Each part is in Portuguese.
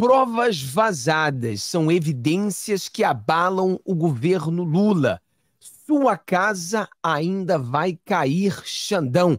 Provas vazadas são evidências que abalam o governo Lula. Sua casa ainda vai cair, Xandão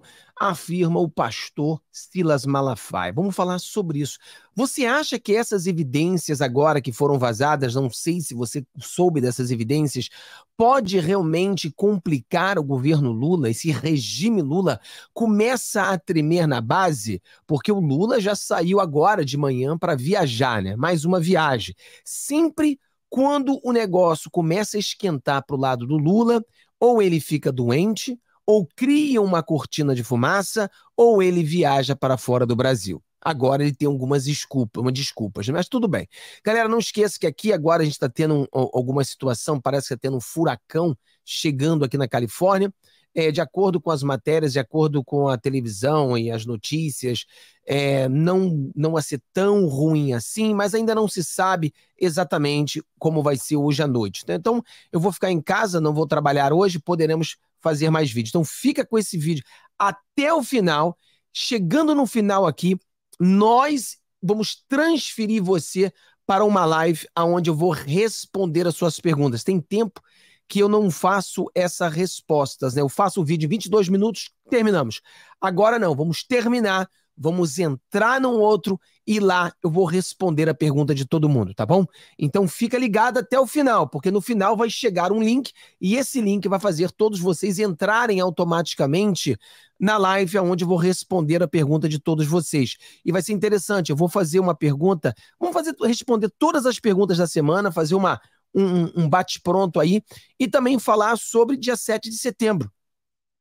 afirma o pastor Silas Malafaia. Vamos falar sobre isso. Você acha que essas evidências agora que foram vazadas, não sei se você soube dessas evidências, pode realmente complicar o governo Lula? Esse regime Lula começa a tremer na base? Porque o Lula já saiu agora de manhã para viajar, né? Mais uma viagem. Sempre quando o negócio começa a esquentar para o lado do Lula, ou ele fica doente, ou cria uma cortina de fumaça, ou ele viaja para fora do Brasil. Agora ele tem algumas desculpas, uma desculpas, mas tudo bem. Galera, não esqueça que aqui agora a gente está tendo um, alguma situação, parece que está tendo um furacão chegando aqui na Califórnia. É, de acordo com as matérias, de acordo com a televisão e as notícias, é, não, não vai ser tão ruim assim, mas ainda não se sabe exatamente como vai ser hoje à noite. Né? Então, eu vou ficar em casa, não vou trabalhar hoje, poderemos fazer mais vídeos. Então fica com esse vídeo até o final. Chegando no final aqui, nós vamos transferir você para uma live onde eu vou responder as suas perguntas. Tem tempo que eu não faço essas respostas, né? Eu faço o vídeo em 22 minutos, terminamos. Agora não, vamos terminar vamos entrar num outro e lá eu vou responder a pergunta de todo mundo, tá bom? Então fica ligado até o final, porque no final vai chegar um link e esse link vai fazer todos vocês entrarem automaticamente na live onde eu vou responder a pergunta de todos vocês. E vai ser interessante, eu vou fazer uma pergunta, vamos fazer responder todas as perguntas da semana, fazer uma um, um bate-pronto aí e também falar sobre dia 7 de setembro,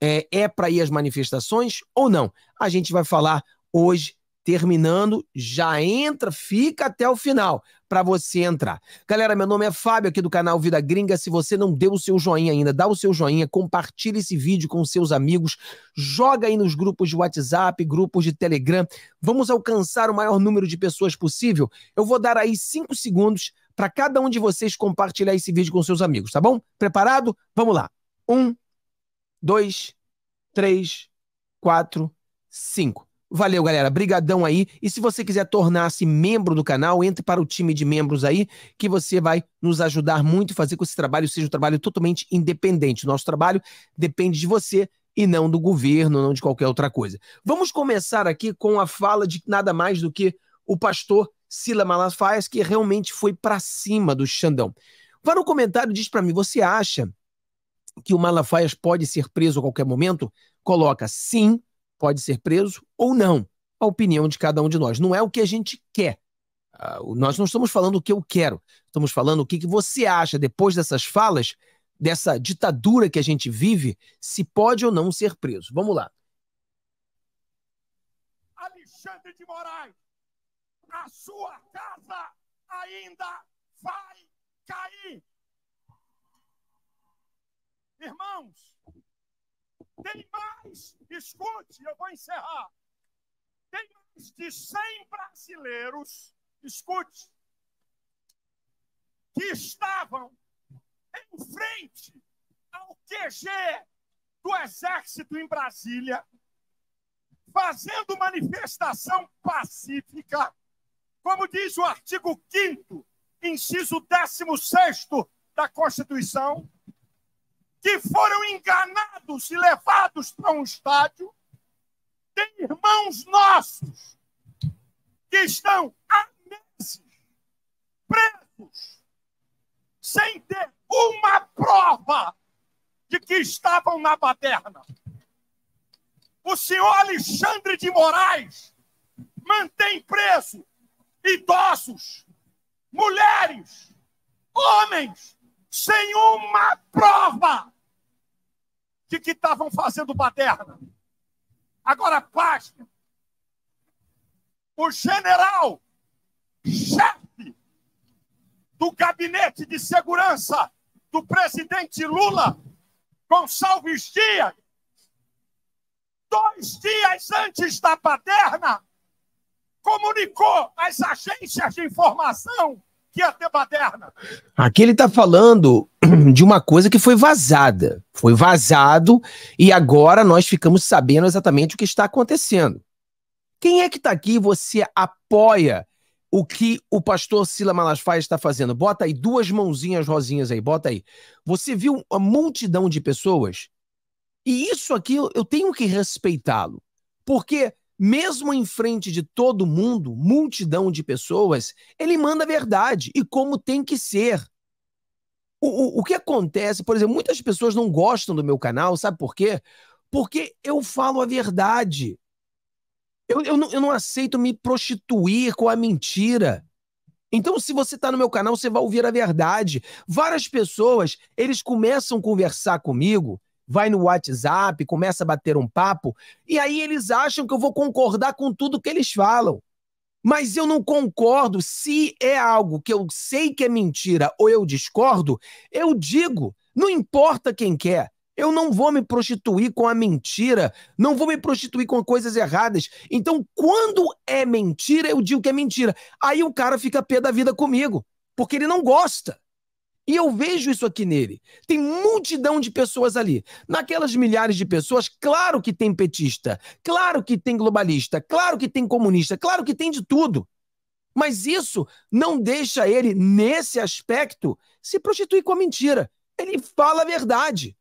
é, é para ir às manifestações ou não? A gente vai falar hoje terminando, já entra, fica até o final para você entrar. Galera, meu nome é Fábio aqui do canal Vida Gringa. Se você não deu o seu joinha ainda, dá o seu joinha, compartilha esse vídeo com seus amigos, joga aí nos grupos de WhatsApp, grupos de Telegram. Vamos alcançar o maior número de pessoas possível. Eu vou dar aí cinco segundos para cada um de vocês compartilhar esse vídeo com seus amigos, tá bom? Preparado? Vamos lá. Um, dois, três, quatro, cinco. Valeu, galera. Brigadão aí. E se você quiser tornar-se membro do canal, entre para o time de membros aí, que você vai nos ajudar muito, fazer com que esse trabalho seja um trabalho totalmente independente. O nosso trabalho depende de você e não do governo, não de qualquer outra coisa. Vamos começar aqui com a fala de nada mais do que o pastor Sila Malafaia, que realmente foi para cima do Xandão. Vá no comentário, diz para mim, você acha que o Malafaia pode ser preso a qualquer momento? Coloca sim, pode ser preso ou não. A opinião de cada um de nós. Não é o que a gente quer. Uh, nós não estamos falando o que eu quero. Estamos falando o que, que você acha depois dessas falas, dessa ditadura que a gente vive, se pode ou não ser preso. Vamos lá. Alexandre de Moraes, a sua casa ainda vai cair. Irmãos, tem mais, escute, eu vou encerrar. Tem mais de 100 brasileiros, escute, que estavam em frente ao QG do Exército em Brasília, fazendo manifestação pacífica, como diz o artigo 5, inciso 16 da Constituição, que foram enganados e levados para um estádio, tem irmãos nossos que estão há meses presos, sem ter uma prova de que estavam na baderna. O senhor Alexandre de Moraes mantém preso idosos, mulheres, homens sem uma prova de que estavam fazendo baderna. Agora, pastor, o general, chefe do gabinete de segurança do presidente Lula, Gonçalves Dias, dois dias antes da paterna, comunicou às agências de informação que é até paterna. Aqui ele está falando de uma coisa que foi vazada. Foi vazado e agora nós ficamos sabendo exatamente o que está acontecendo. Quem é que está aqui e você apoia o que o pastor Sila Malafaia está fazendo? Bota aí duas mãozinhas rosinhas aí, bota aí. Você viu uma multidão de pessoas? E isso aqui eu tenho que respeitá-lo. Porque mesmo em frente de todo mundo, multidão de pessoas, ele manda a verdade e como tem que ser. O, o, o que acontece, por exemplo, muitas pessoas não gostam do meu canal, sabe por quê? Porque eu falo a verdade. Eu, eu, não, eu não aceito me prostituir com a mentira. Então, se você está no meu canal, você vai ouvir a verdade. Várias pessoas, eles começam a conversar comigo vai no WhatsApp, começa a bater um papo, e aí eles acham que eu vou concordar com tudo que eles falam. Mas eu não concordo. Se é algo que eu sei que é mentira ou eu discordo, eu digo. Não importa quem quer. É. Eu não vou me prostituir com a mentira, não vou me prostituir com coisas erradas. Então, quando é mentira, eu digo que é mentira. Aí o cara fica pé da vida comigo, porque ele não gosta. E eu vejo isso aqui nele. Tem multidão de pessoas ali. Naquelas milhares de pessoas, claro que tem petista, claro que tem globalista, claro que tem comunista, claro que tem de tudo. Mas isso não deixa ele, nesse aspecto, se prostituir com a mentira. Ele fala a verdade.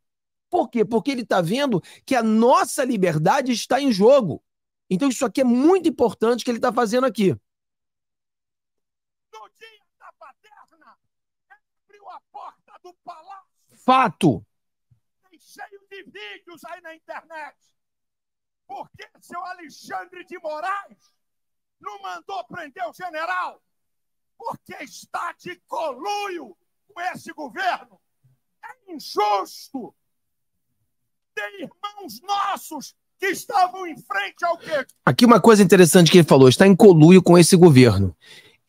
Por quê? Porque ele está vendo que a nossa liberdade está em jogo. Então, isso aqui é muito importante que ele está fazendo aqui. do Palácio. Fato. Tem cheio de vídeos aí na internet. Porque seu Alexandre de Moraes não mandou prender o general? Porque está de coluio com esse governo. É injusto. Tem irmãos nossos que estavam em frente ao quê? Aqui uma coisa interessante que ele falou, está em coluio com esse governo.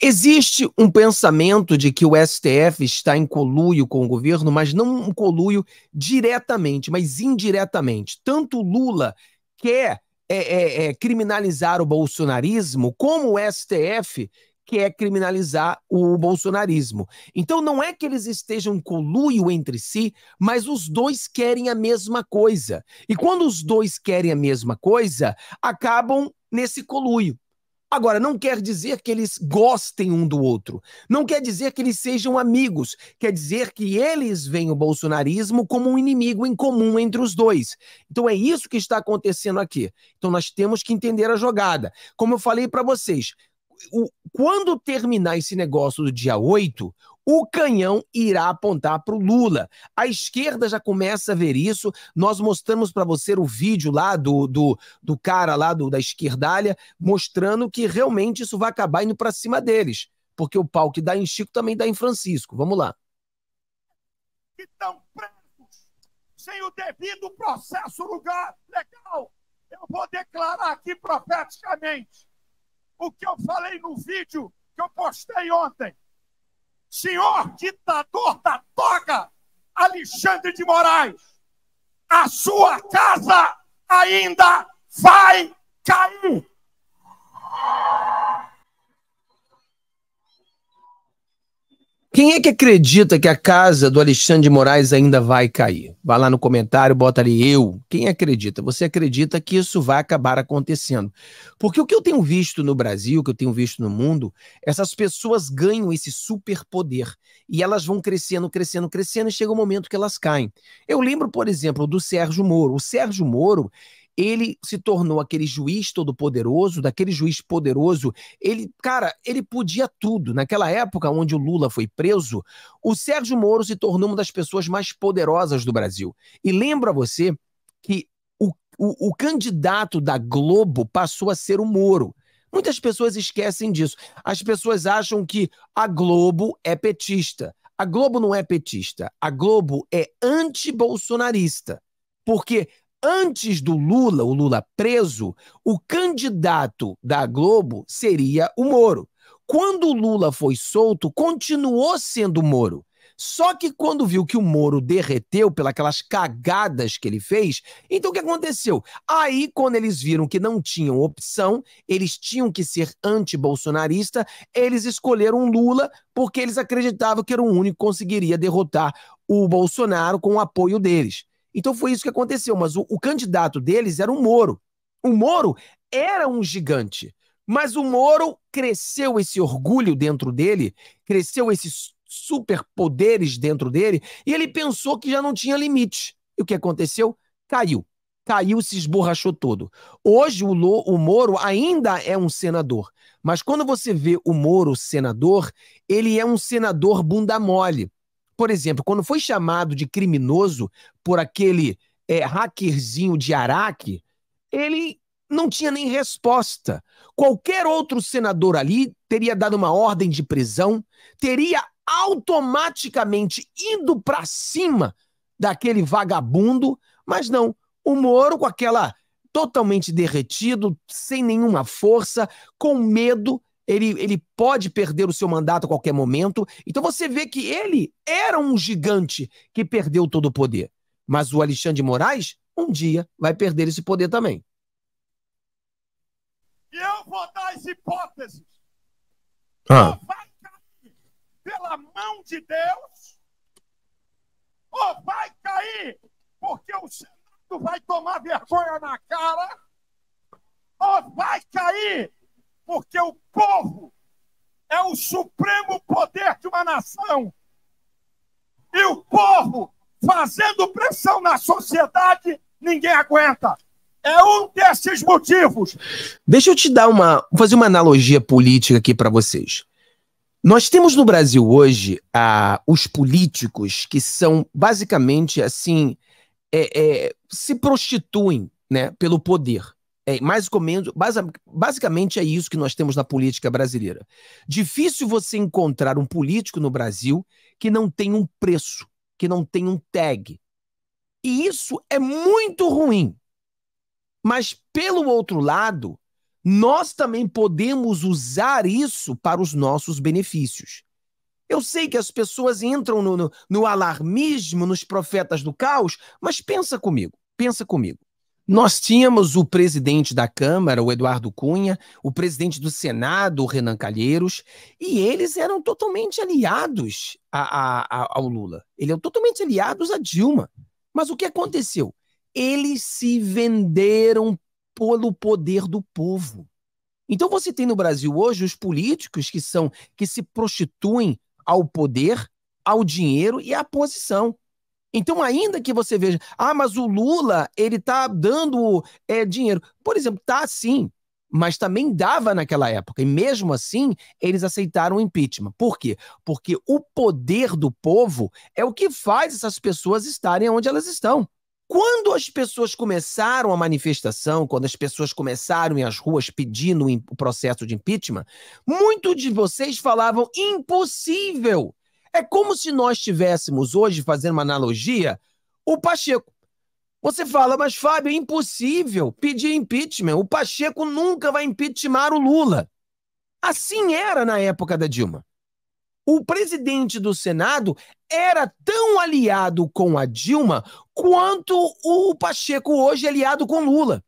Existe um pensamento de que o STF está em coluio com o governo, mas não um coluio diretamente, mas indiretamente. Tanto Lula quer é, é, é, criminalizar o bolsonarismo, como o STF quer criminalizar o bolsonarismo. Então não é que eles estejam em coluio entre si, mas os dois querem a mesma coisa. E quando os dois querem a mesma coisa, acabam nesse coluio. Agora, não quer dizer que eles gostem um do outro, não quer dizer que eles sejam amigos, quer dizer que eles veem o bolsonarismo como um inimigo em comum entre os dois. Então é isso que está acontecendo aqui. Então nós temos que entender a jogada. Como eu falei para vocês, o, quando terminar esse negócio do dia 8, o canhão irá apontar para o Lula. A esquerda já começa a ver isso. Nós mostramos para você o vídeo lá do, do, do cara lá do, da esquerdalha, mostrando que realmente isso vai acabar indo para cima deles. Porque o pau que dá em Chico também dá em Francisco. Vamos lá. Que estão presos sem o devido processo lugar legal. Eu vou declarar aqui profeticamente o que eu falei no vídeo que eu postei ontem senhor ditador da toga, Alexandre de Moraes, a sua casa ainda vai cair. Quem é que acredita que a casa do Alexandre de Moraes ainda vai cair? Vá lá no comentário, bota ali eu. Quem acredita? Você acredita que isso vai acabar acontecendo? Porque o que eu tenho visto no Brasil, o que eu tenho visto no mundo, essas pessoas ganham esse superpoder e elas vão crescendo, crescendo, crescendo e chega o um momento que elas caem. Eu lembro, por exemplo, do Sérgio Moro. O Sérgio Moro, ele se tornou aquele juiz todo-poderoso, daquele juiz poderoso. Ele, cara, ele podia tudo. Naquela época onde o Lula foi preso, o Sérgio Moro se tornou uma das pessoas mais poderosas do Brasil. E lembra você que o, o, o candidato da Globo passou a ser o Moro. Muitas pessoas esquecem disso. As pessoas acham que a Globo é petista. A Globo não é petista. A Globo é anti-bolsonarista. Porque antes do Lula, o Lula preso, o candidato da Globo seria o Moro. Quando o Lula foi solto, continuou sendo o Moro. Só que quando viu que o Moro derreteu pelas cagadas que ele fez, então o que aconteceu? Aí, quando eles viram que não tinham opção, eles tinham que ser anti-bolsonarista, eles escolheram Lula porque eles acreditavam que era o único que conseguiria derrotar o Bolsonaro com o apoio deles. Então foi isso que aconteceu. Mas o, o candidato deles era o Moro. O Moro era um gigante. Mas o Moro cresceu esse orgulho dentro dele, cresceu esses superpoderes dentro dele, e ele pensou que já não tinha limite. E o que aconteceu? Caiu. Caiu, se esborrachou todo. Hoje o, o Moro ainda é um senador. Mas quando você vê o Moro senador, ele é um senador bunda mole por exemplo, quando foi chamado de criminoso por aquele é, hackerzinho de Araque, ele não tinha nem resposta. Qualquer outro senador ali teria dado uma ordem de prisão, teria automaticamente ido para cima daquele vagabundo, mas não. O Moro, com aquela totalmente derretido, sem nenhuma força, com medo, ele, ele pode perder o seu mandato a qualquer momento. Então você vê que ele era um gigante que perdeu todo o poder. Mas o Alexandre de Moraes, um dia, vai perder esse poder também. E eu vou dar as hipóteses. Ah. Ou vai cair pela mão de Deus, ou vai cair porque o Senado vai tomar vergonha na cara, ou vai cair porque o povo é o supremo poder de uma nação. E o povo fazendo pressão na sociedade, ninguém aguenta. É um desses motivos. Deixa eu te dar uma, fazer uma analogia política aqui para vocês. Nós temos no Brasil hoje ah, os políticos que são basicamente assim é, é, se prostituem, né, pelo poder. É, mais ou menos, basicamente é isso que nós temos na política brasileira. Difícil você encontrar um político no Brasil que não tem um preço, que não tem um tag. E isso é muito ruim. Mas, pelo outro lado, nós também podemos usar isso para os nossos benefícios. Eu sei que as pessoas entram no, no, no alarmismo, nos profetas do caos, mas pensa comigo, pensa comigo. Nós tínhamos o presidente da Câmara, o Eduardo Cunha, o presidente do Senado, o Renan Calheiros, e eles eram totalmente aliados a, a, a, ao Lula. Eles eram totalmente aliados a Dilma. Mas o que aconteceu? Eles se venderam pelo poder do povo. Então você tem no Brasil hoje os políticos que são que se prostituem ao poder, ao dinheiro e à posição. Então, ainda que você veja, ah, mas o Lula, ele tá dando é, dinheiro. Por exemplo, tá sim, mas também dava naquela época. E mesmo assim, eles aceitaram o impeachment. Por quê? Porque o poder do povo é o que faz essas pessoas estarem onde elas estão. Quando as pessoas começaram a manifestação, quando as pessoas começaram em as ruas pedindo o processo de impeachment, muitos de vocês falavam impossível. É como se nós estivéssemos hoje, fazendo uma analogia, o Pacheco. Você fala, mas Fábio, é impossível pedir impeachment. O Pacheco nunca vai impeachmentar o Lula. Assim era na época da Dilma. O presidente do Senado era tão aliado com a Dilma quanto o Pacheco hoje é aliado com Lula.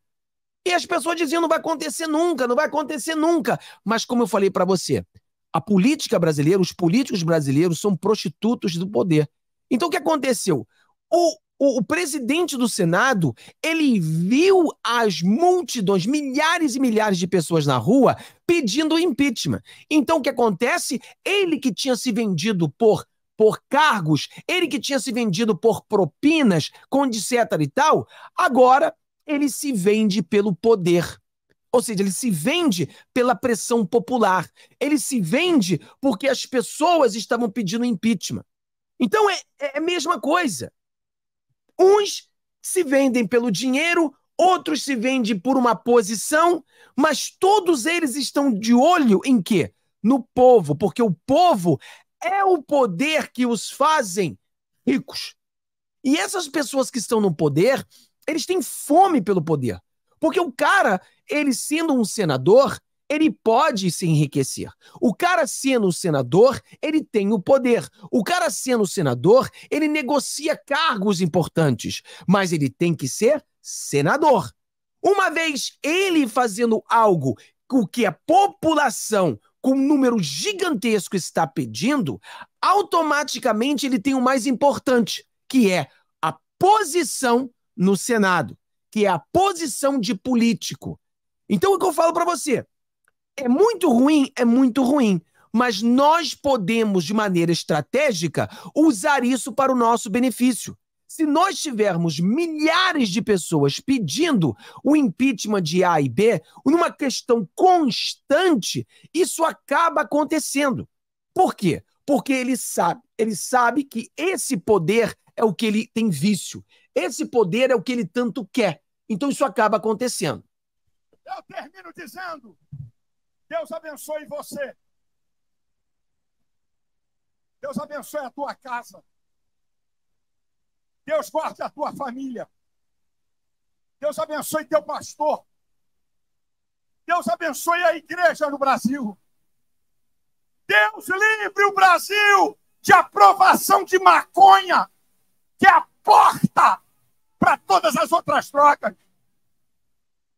E as pessoas diziam não vai acontecer nunca, não vai acontecer nunca. Mas como eu falei para você, a política brasileira, os políticos brasileiros são prostitutos do poder. Então o que aconteceu? O, o, o presidente do Senado, ele viu as multidões, milhares e milhares de pessoas na rua pedindo impeachment. Então o que acontece? Ele que tinha se vendido por por cargos, ele que tinha se vendido por propinas, com etc e tal, agora ele se vende pelo poder. Ou seja, ele se vende pela pressão popular. Ele se vende porque as pessoas estavam pedindo impeachment. Então é, é, é a mesma coisa. Uns se vendem pelo dinheiro, outros se vendem por uma posição, mas todos eles estão de olho em quê? No povo, porque o povo é o poder que os fazem ricos. E essas pessoas que estão no poder, eles têm fome pelo poder. Porque o cara, ele sendo um senador, ele pode se enriquecer. O cara sendo senador, ele tem o poder. O cara sendo senador, ele negocia cargos importantes, mas ele tem que ser senador. Uma vez ele fazendo algo o que a população com um número gigantesco está pedindo, automaticamente ele tem o mais importante, que é a posição no Senado, que é a posição de político. Então, o que eu falo para você? É muito ruim, é muito ruim. Mas nós podemos, de maneira estratégica, usar isso para o nosso benefício. Se nós tivermos milhares de pessoas pedindo o impeachment de A e B, numa questão constante, isso acaba acontecendo. Por quê? Porque ele sabe, ele sabe que esse poder é o que ele tem vício. Esse poder é o que ele tanto quer. Então isso acaba acontecendo. Eu termino dizendo: Deus abençoe você. Deus abençoe a tua casa. Deus guarde a tua família. Deus abençoe teu pastor. Deus abençoe a igreja no Brasil. Deus livre o Brasil de aprovação de maconha, que é a porta para todas as outras trocas.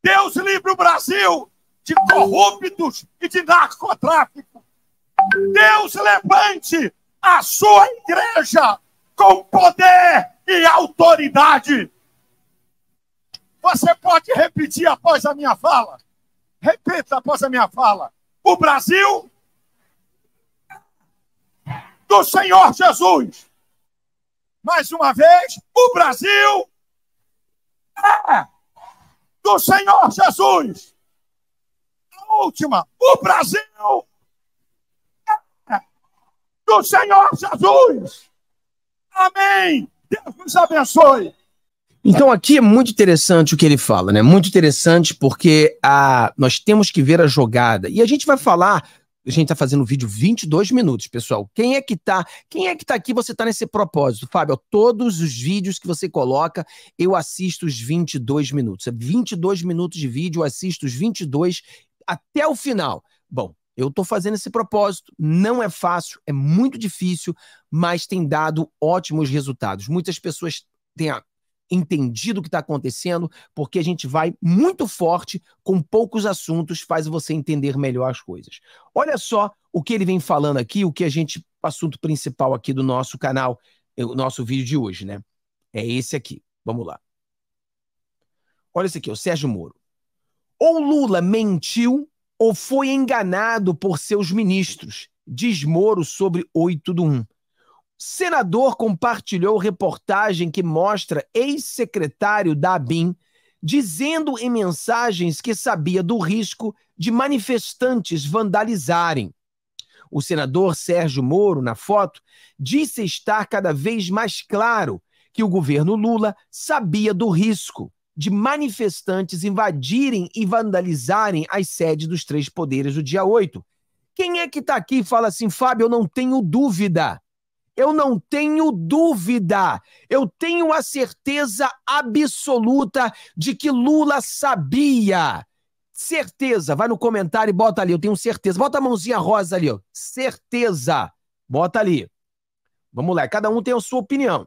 Deus livre o Brasil de corruptos e de narcotráfico. Deus levante a sua igreja com poder e autoridade. Você pode repetir após a minha fala? Repita após a minha fala. O Brasil do Senhor Jesus. Mais uma vez, o Brasil é do Senhor Jesus. A última, o Brasil é do Senhor Jesus. Amém. Deus nos abençoe. Então aqui é muito interessante o que ele fala, né? Muito interessante porque a, ah, nós temos que ver a jogada. E a gente vai falar a gente tá fazendo vídeo 22 minutos, pessoal. Quem é que tá? Quem é que tá aqui? Você tá nesse propósito, Fábio. Todos os vídeos que você coloca, eu assisto os 22 minutos. 22 é minutos de vídeo, eu assisto os 22 até o final. Bom, eu estou fazendo esse propósito. Não é fácil, é muito difícil, mas tem dado ótimos resultados. Muitas pessoas têm a entendido o que está acontecendo, porque a gente vai muito forte com poucos assuntos, faz você entender melhor as coisas. Olha só o que ele vem falando aqui, o que a gente, assunto principal aqui do nosso canal, eh, o nosso vídeo de hoje, né? É esse aqui. Vamos lá. Olha esse aqui, o Sérgio Moro. Ou Lula mentiu ou foi enganado por seus ministros, diz Moro sobre 8 do 1. Senador compartilhou reportagem que mostra ex-secretário da ABIN dizendo em mensagens que sabia do risco de manifestantes vandalizarem. O senador Sérgio Moro, na foto, disse estar cada vez mais claro que o governo Lula sabia do risco de manifestantes invadirem e vandalizarem as sedes dos três poderes no dia 8. Quem é que está aqui e fala assim, Fábio, eu não tenho dúvida eu não tenho dúvida, eu tenho a certeza absoluta de que Lula sabia. Certeza, vai no comentário e bota ali, eu tenho certeza. Bota a mãozinha rosa ali, ó. Certeza. Bota ali. Vamos lá, cada um tem a sua opinião.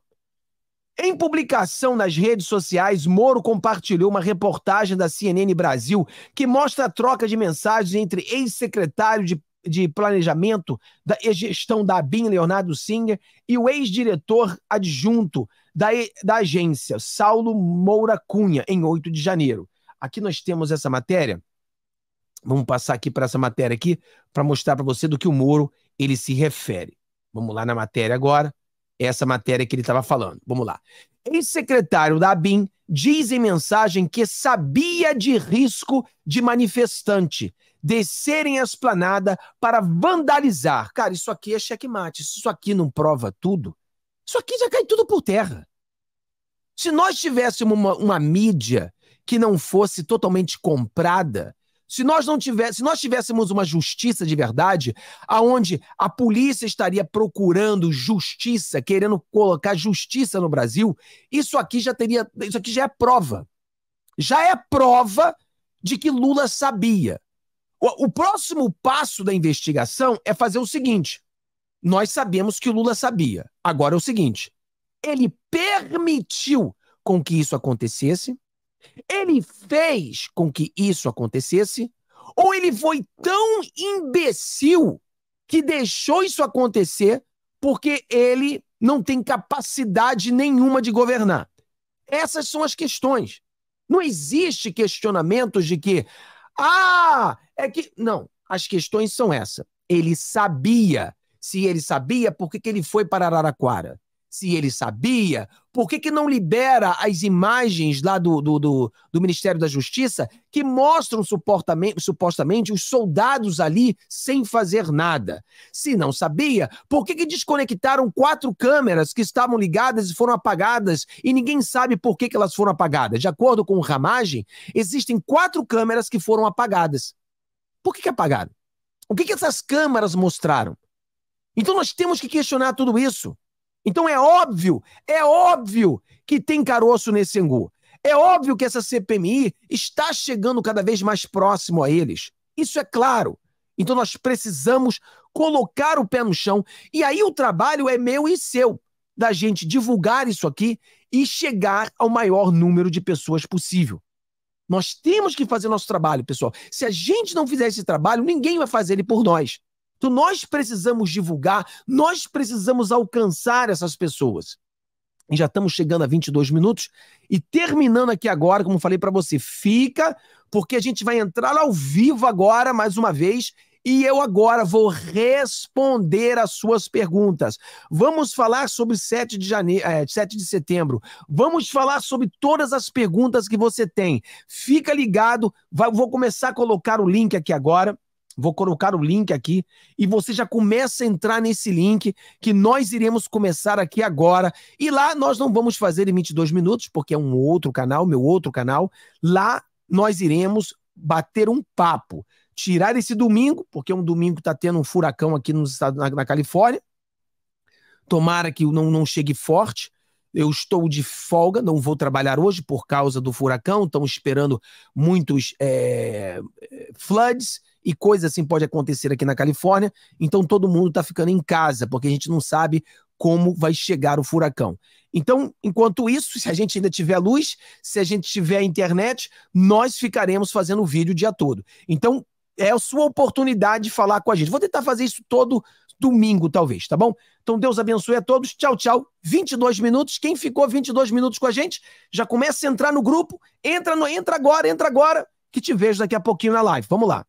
Em publicação nas redes sociais, Moro compartilhou uma reportagem da CNN Brasil que mostra a troca de mensagens entre ex-secretário de de Planejamento da, e Gestão da ABIN, Leonardo Singer, e o ex-diretor adjunto da, da agência, Saulo Moura Cunha, em 8 de janeiro. Aqui nós temos essa matéria. Vamos passar aqui para essa matéria aqui para mostrar para você do que o Moro ele se refere. Vamos lá na matéria agora essa matéria que ele estava falando. Vamos lá. Ex-secretário da ABIN diz em mensagem que sabia de risco de manifestante descerem a esplanada para vandalizar. Cara, isso aqui é checkmate. Isso aqui não prova tudo. Isso aqui já cai tudo por terra. Se nós tivéssemos uma, uma mídia que não fosse totalmente comprada, se nós não tivéssemos, se nós tivéssemos uma justiça de verdade, aonde a polícia estaria procurando justiça, querendo colocar justiça no Brasil, isso aqui já teria, isso aqui já é prova. Já é prova de que Lula sabia. O, o próximo passo da investigação é fazer o seguinte: nós sabemos que Lula sabia. Agora é o seguinte: ele permitiu com que isso acontecesse ele fez com que isso acontecesse? Ou ele foi tão imbecil que deixou isso acontecer porque ele não tem capacidade nenhuma de governar? Essas são as questões. Não existe questionamentos de que, ah, é que. Não, as questões são essa. Ele sabia. Se ele sabia, por que, que ele foi para Araraquara? se ele sabia? Por que, que não libera as imagens lá do, do, do, do Ministério da Justiça que mostram supostamente os soldados ali sem fazer nada? Se não sabia, por que, que desconectaram quatro câmeras que estavam ligadas e foram apagadas e ninguém sabe por que, que elas foram apagadas? De acordo com o Ramagem, existem quatro câmeras que foram apagadas. Por que, que apagaram? O que, que essas câmeras mostraram? Então nós temos que questionar tudo isso. Então é óbvio, é óbvio que tem caroço nesse angu. É óbvio que essa CPMI está chegando cada vez mais próximo a eles. Isso é claro. Então nós precisamos colocar o pé no chão. E aí o trabalho é meu e seu, da gente divulgar isso aqui e chegar ao maior número de pessoas possível. Nós temos que fazer nosso trabalho, pessoal. Se a gente não fizer esse trabalho, ninguém vai fazer ele por nós. Então, nós precisamos divulgar, nós precisamos alcançar essas pessoas. E já estamos chegando a 22 minutos e terminando aqui agora, como falei para você, fica, porque a gente vai entrar ao vivo agora mais uma vez e eu agora vou responder as suas perguntas. Vamos falar sobre 7 de, jane... É, eh, 7 de setembro. Vamos falar sobre todas as perguntas que você tem. Fica ligado, vai... vou começar a colocar o link aqui agora Vou colocar o link aqui e você já começa a entrar nesse link que nós iremos começar aqui agora. E lá nós não vamos fazer em 22 minutos, porque é um outro canal, meu outro canal. Lá nós iremos bater um papo. Tirar esse domingo, porque é um domingo que está tendo um furacão aqui nos Estados, na, na Califórnia. Tomara que não, não chegue forte. Eu estou de folga, não vou trabalhar hoje por causa do furacão. Estão esperando muitos é, floods e coisa assim pode acontecer aqui na Califórnia. Então todo mundo está ficando em casa, porque a gente não sabe como vai chegar o furacão. Então, enquanto isso, se a gente ainda tiver luz, se a gente tiver internet, nós ficaremos fazendo vídeo o dia todo. Então, é a sua oportunidade de falar com a gente. Vou tentar fazer isso todo domingo, talvez, tá bom? Então, Deus abençoe a todos. Tchau, tchau. 22 minutos. Quem ficou 22 minutos com a gente, já começa a entrar no grupo. Entra, no, entra agora, entra agora, que te vejo daqui a pouquinho na live. Vamos lá.